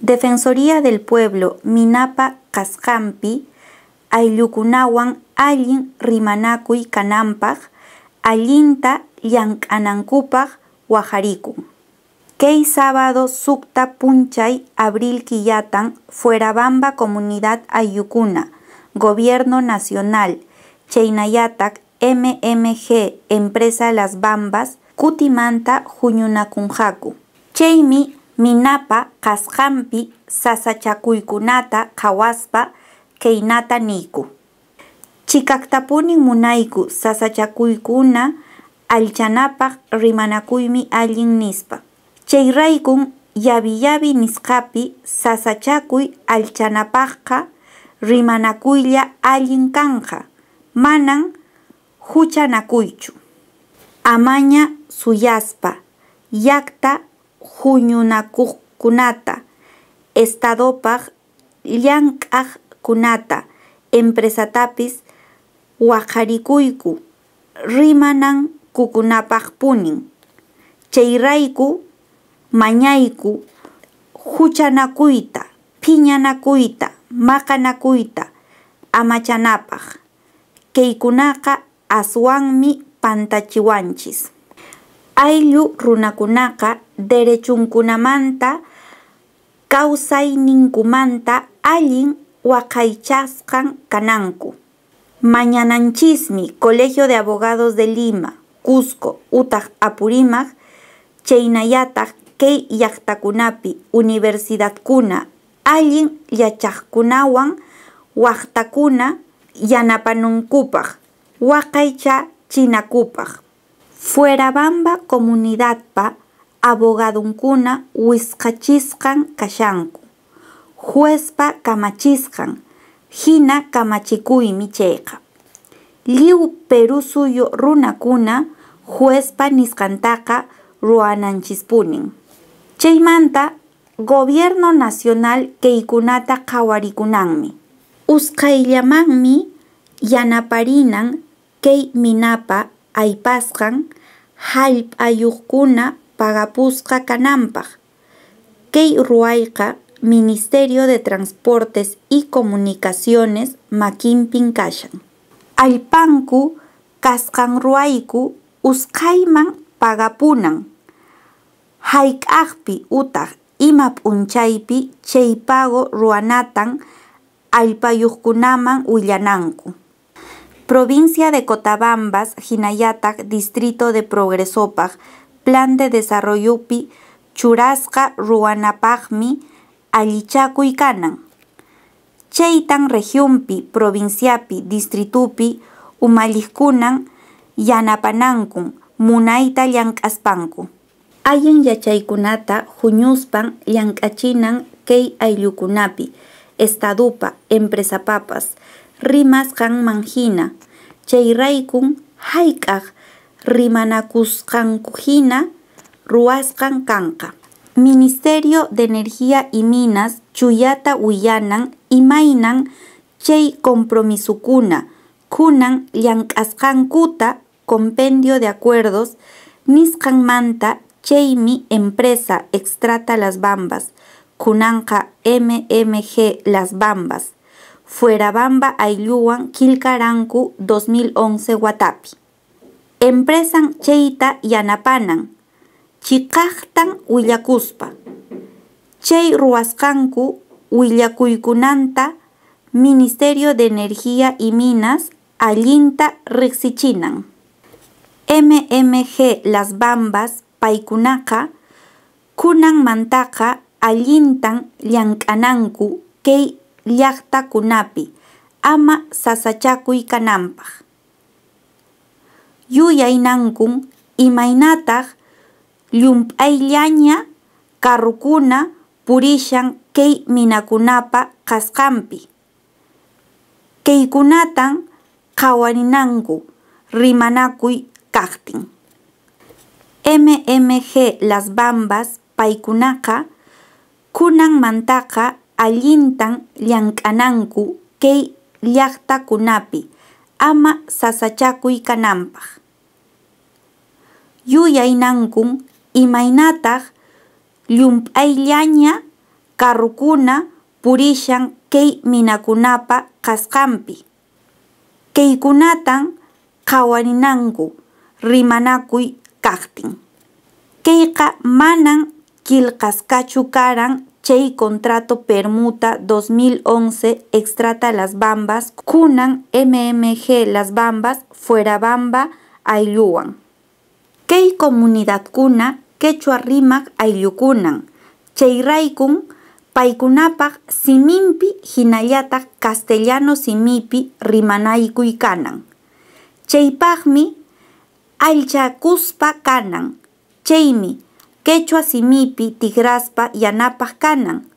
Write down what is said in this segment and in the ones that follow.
Defensoría del Pueblo, Minapa, Cascampi, Ayin, Allin, y Canampaj, Allinta, Yankanankupag Huajaricu. Kei Sábado, Sukta Punchay, Abril, Fuera Fuerabamba, Comunidad Ayukuna Gobierno Nacional, Cheinayatak, MMG, Empresa Las Bambas, Kutimanta, Juñunacunjacu. Cheimi, Minapa kasqanpi Sasachakuikunata Kawaspa keinata niku. Chikaktapunin munaiku Sasachakuikuna alchanapa rimanakuymi allin nispa. Cheiraikun yabi yabi nisqapi Sasachakui alchanapaqqa rimanakuylla allin kanja Manan huchanakuichu Amaña suyaspa. Yakta Estadopah, estadopaq Kunata empresatapis Wajarikuiku rimanan Kukunapah punin. Mañaiku Mañaiku, huchanakuyta, piñanakuita macanakuita amachanapag, keikunaka aswangmi pantachiwanchis. Ayllu Runakunaka derechunkunamanta kawsayninkumanta allin waqaychasqan kananku. Mañananchismi, Colegio de Abogados de Lima, Cusco, Utah, Apurímac, ke Kei Yaktakunapi, Universidad Cuna Allin Yachakunawan, Huajtakuna, Yanapanunkupag, Huacaycha, Fuera Bamba, Comunidad Pa, abogaduncuna huizcachizcan, kashanku juezpa kamachizcan, hina kamachikuy micheca Liu peru Suyo runakuna juezpa Nizcantaka ruananchispunin. Cheimanta, gobierno nacional keikunata kawarikunangmi. Uskailamangmi, yanaparinan Kei minapa halp Ayukuna Pagapusca Canampag, Kei Ruayca, Ministerio de Transportes y Comunicaciones makin Pinkashan. alpanku Kaskan ruaiku uskaiman pagapunan hayk'aqpi utaq Imapunchaipi Cheipago Ruanatan cheipago ruanatan Provincia de Cotabambas, Jinayatak, Distrito de Progresopag, Plan de Desarrollo, Ruanapagmi, Alichacu y Canan. Cheitan Regiumpi, provinciapi, distritupi Umaliskunan yanapanankun Munaita, llank'aspanku. Ayen yachaykunata huñuspan yankachinan Kei ayllukunapi, estadupa, empresapapas, Mangina, cheiraikun haikak rimanakusqankujina Ruaskankanka. Ministerio de Energía y Minas chuyata Huyanan Imainan, Chei compromisukuna kunan kankuta compendio de acuerdos Niskanmanta, mi empresa extrata las bambas Kunanka MMG las bambas Fuerabamba Aylluan Kilkaranku 2011 Guatapi Empresan cheita yanapanan, Chikachtan, Huillacuspa, Chei ruascanku Huillacuicunanta, Ministerio de Energía y Minas allinta rixichinan. MMG Las Bambas paikunaka, kunan mantaka, allintan Kei Lyakta kunapi ama y y imaynataq llump'ayllaña karukuna purishan kei minakunapa kaskampi. Kaykunatan qawarinanku rimanakui kaktin. MMG Las Bambas paikunaka kunan mantaka allintan kei kei kunapi ama Yuya imainata imaynataq llump'ayllaña karukuna purishan kei minakunapa Keikunatan Keikunatan qhawarinanku rimanakui kaktin. Keika manan Kilkaskachukaran Chey contrato permuta 2011 extrata Las Bambas, Cunan MMG Las Bambas, Fuera Bamba, Ayluan. chey comunidad CUNA, quechua rimac chey raikun, Paikunapag, simimpi Jinayata, castellano simipi chey Pagmi, alchakuspa kanan, cheimi quechua simipi, tigraspa, yanapas canan,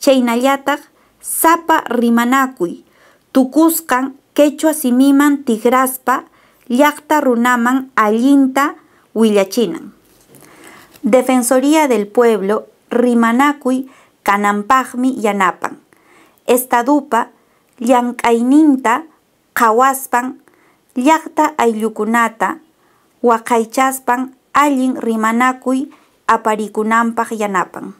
cheinayatag sapa rimanakui, tucuscan quechua simiman tigraspa, yacta runaman allinta huillachinan. Defensoría del Pueblo, Rimanakui, Canampagmi, Yanapan. Estadupa, yankaininta Kawaspan, Yacta Ayukunata, Huacaychaspan, Allin Rimanakui, aparikunanpaq yanapang.